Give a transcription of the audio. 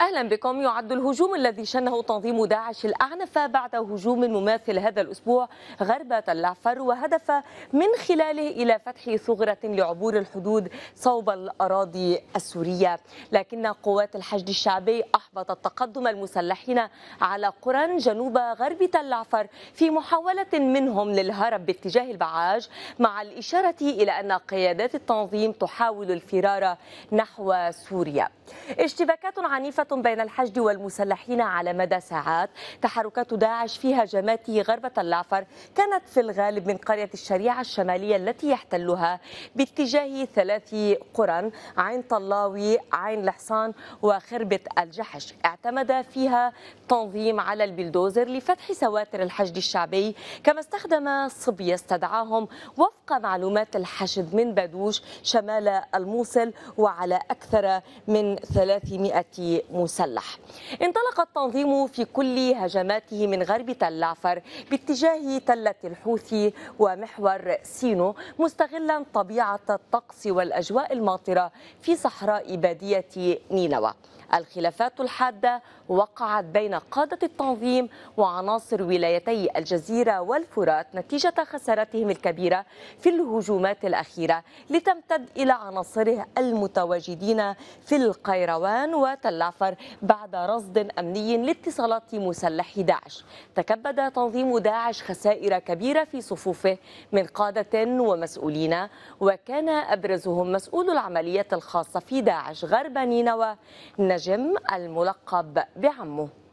أهلا بكم يعد الهجوم الذي شنه تنظيم داعش الأعنف بعد هجوم مماثل هذا الأسبوع غرب تل عفر وهدف من خلاله إلى فتح ثغرة لعبور الحدود صوب الأراضي السورية لكن قوات الحشد الشعبي أحبطت تقدم المسلحين على قرى جنوب غرب تل عفر في محاولة منهم للهرب باتجاه البعاج مع الإشارة إلى أن قيادات التنظيم تحاول الفرار نحو سوريا اشتباكات عنيفة بين الحشد والمسلحين على مدى ساعات تحركات داعش في هجمات غربة اللعفر كانت في الغالب من قرية الشريعة الشمالية التي يحتلها باتجاه ثلاث قرى عين طلاوي عين الحصان وخربة الجحش اعتمد فيها تنظيم على البلدوزر لفتح سواتر الحشد الشعبي كما استخدم صبي استدعاهم وفق معلومات الحشد من بدوش شمال الموصل وعلى أكثر من 300 مسلح انطلق التنظيم في كل هجماته من غرب تل عفر باتجاه تلة الحوثي ومحور سينو مستغلا طبيعة الطقس والأجواء الماطرة في صحراء بادية نينوى الخلافات الحادة وقعت بين قادة التنظيم وعناصر ولايتي الجزيرة والفرات نتيجة خسارتهم الكبيرة في الهجومات الأخيرة لتمتد إلى عناصره المتواجدين في القيروان وتل عفر السفر بعد رصد أمني لاتصالات مسلحي داعش تكبد تنظيم داعش خسائر كبيرة في صفوفه من قادة ومسؤولين وكان أبرزهم مسؤول العمليات الخاصة في داعش غرب نينوى نجم الملقب بعمه